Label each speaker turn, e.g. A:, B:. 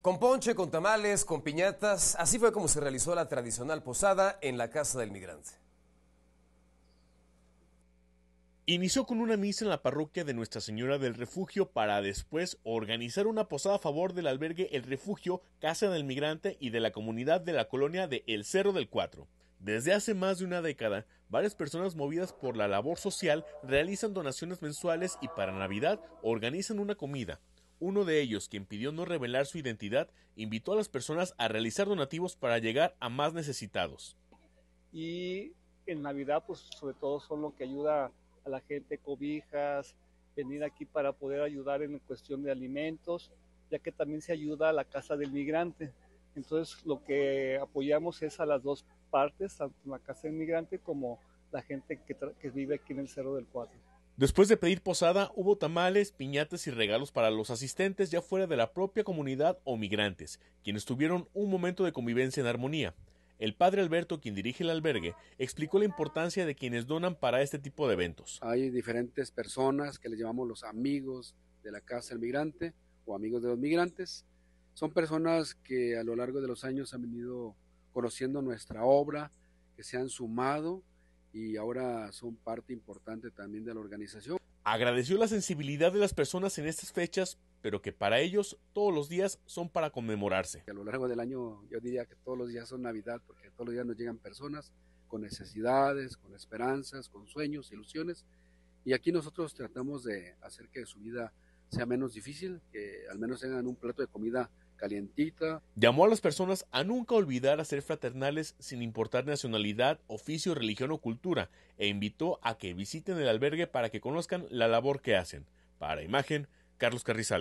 A: Con ponche, con tamales, con piñatas, así fue como se realizó la tradicional posada en la Casa del Migrante.
B: Inició con una misa en la parroquia de Nuestra Señora del Refugio para después organizar una posada a favor del albergue El Refugio, Casa del Migrante y de la comunidad de la colonia de El Cerro del Cuatro. Desde hace más de una década, varias personas movidas por la labor social realizan donaciones mensuales y para Navidad organizan una comida, uno de ellos, quien pidió no revelar su identidad, invitó a las personas a realizar donativos para llegar a más necesitados.
C: Y en Navidad, pues sobre todo son lo que ayuda a la gente, cobijas, venir aquí para poder ayudar en cuestión de alimentos, ya que también se ayuda a la casa del migrante. Entonces lo que apoyamos es a las dos partes, tanto la casa del migrante como la gente que, que vive aquí en el Cerro del Cuatro.
B: Después de pedir posada, hubo tamales, piñatas y regalos para los asistentes ya fuera de la propia comunidad o migrantes, quienes tuvieron un momento de convivencia en armonía. El padre Alberto, quien dirige el albergue, explicó la importancia de quienes donan para este tipo de eventos.
A: Hay diferentes personas que les llamamos los amigos de la casa del migrante o amigos de los migrantes. Son personas que a lo largo de los años han venido conociendo nuestra obra, que se han sumado y ahora son parte importante también de la organización.
B: Agradeció la sensibilidad de las personas en estas fechas, pero que para ellos todos los días son para conmemorarse.
A: A lo largo del año yo diría que todos los días son Navidad, porque todos los días nos llegan personas con necesidades, con esperanzas, con sueños, ilusiones, y aquí nosotros tratamos de hacer que su vida sea menos difícil, que al menos tengan un plato de comida calientita.
B: Llamó a las personas a nunca olvidar a ser fraternales sin importar nacionalidad, oficio, religión o cultura, e invitó a que visiten el albergue para que conozcan la labor que hacen. Para imagen, Carlos Carrizal.